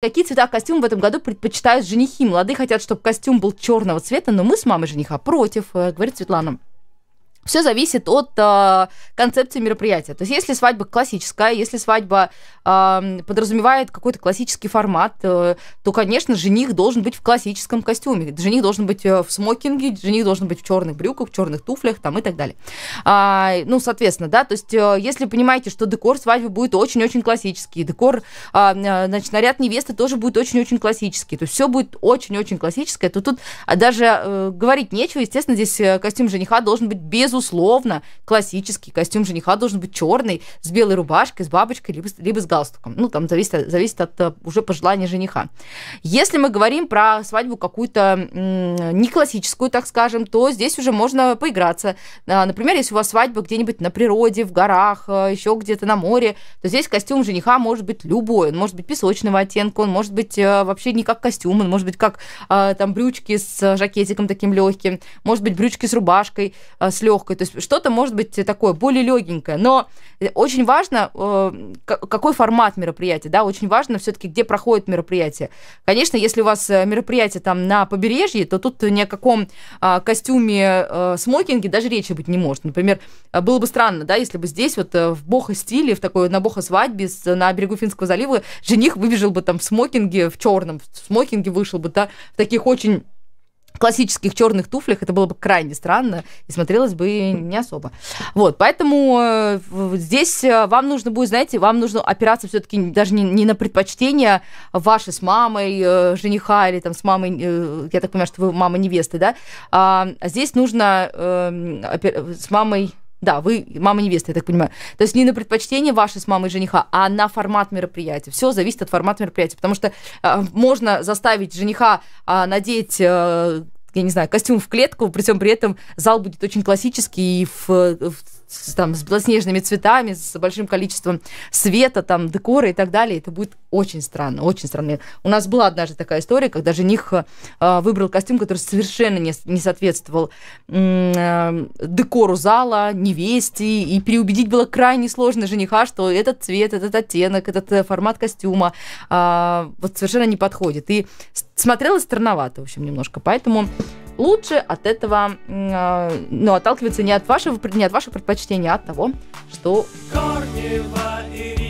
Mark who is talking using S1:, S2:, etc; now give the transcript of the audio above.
S1: Какие цвета костюм в этом году предпочитают женихи? Молодые хотят, чтобы костюм был черного цвета, но мы с мамой жениха против, э, говорит Светлана. Все зависит от э, концепции мероприятия. То есть, если свадьба классическая, если свадьба э, подразумевает какой-то классический формат, э, то, конечно, жених должен быть в классическом костюме. Жених должен быть э, в смокинге, жених должен быть в черных брюках, в черных туфлях там, и так далее. А, ну, соответственно, да, то есть, э, если понимаете, что декор свадьбы будет очень-очень классический, декор, а, э, значит, наряд невесты тоже будет очень-очень классический, то есть все будет очень-очень классическое, то тут даже э, говорить нечего, естественно, здесь э, костюм жениха должен быть без безусловно, классический костюм жениха должен быть черный, с белой рубашкой, с бабочкой, либо, либо с галстуком. Ну, там зависит, зависит от э, уже пожелания жениха. Если мы говорим про свадьбу какую-то не классическую, так скажем, то здесь уже можно поиграться. А, например, если у вас свадьба где-нибудь на природе, в горах, э, еще где-то на море, то здесь костюм жениха может быть любой. Он может быть песочного оттенка, он может быть э, вообще не как костюм, он может быть как там брючки с жакетиком таким легким, может быть брючки с рубашкой, с легкой легкое, то есть что-то может быть такое более легенькое, но очень важно, э, какой формат мероприятия, да, очень важно все-таки, где проходит мероприятие. Конечно, если у вас э, мероприятие там на побережье, то тут ни о каком а, костюме, э, смокинге даже речи быть не может. Например, было бы странно, да, если бы здесь вот в бога стиле в такой на бога свадьбе на берегу Финского залива жених выбежал бы там в смокинге, в черном в смокинге вышел бы, да, в таких очень классических черных туфлях это было бы крайне странно и смотрелось бы не особо. Вот, поэтому э, здесь э, вам нужно будет, знаете, вам нужно опираться все-таки даже не, не на предпочтения ваши с мамой э, жениха или там с мамой, я так понимаю, что вы мама невесты, да, а, а здесь нужно эм, с мамой да, вы мама невесты, я так понимаю. То есть не на предпочтение ваше с мамой жениха, а на формат мероприятия. Все зависит от формата мероприятия, потому что э, можно заставить жениха э, надеть э, я не знаю, костюм в клетку, при всем при этом зал будет очень классический, в, в, там, с белоснежными цветами, с большим количеством света, там, декора и так далее. Это будет очень странно, очень странно. У нас была однажды такая история, когда жених э, выбрал костюм, который совершенно не, не соответствовал э, декору зала, невесте, и переубедить было крайне сложно жениха, что этот цвет, этот оттенок, этот э, формат костюма э, вот совершенно не подходит. И смотрелось странновато, в общем, немножко. Поэтому лучше от этого а, ну, отталкиваться не от, вашего, не от вашего предпочтения, а от того, что... Корнева и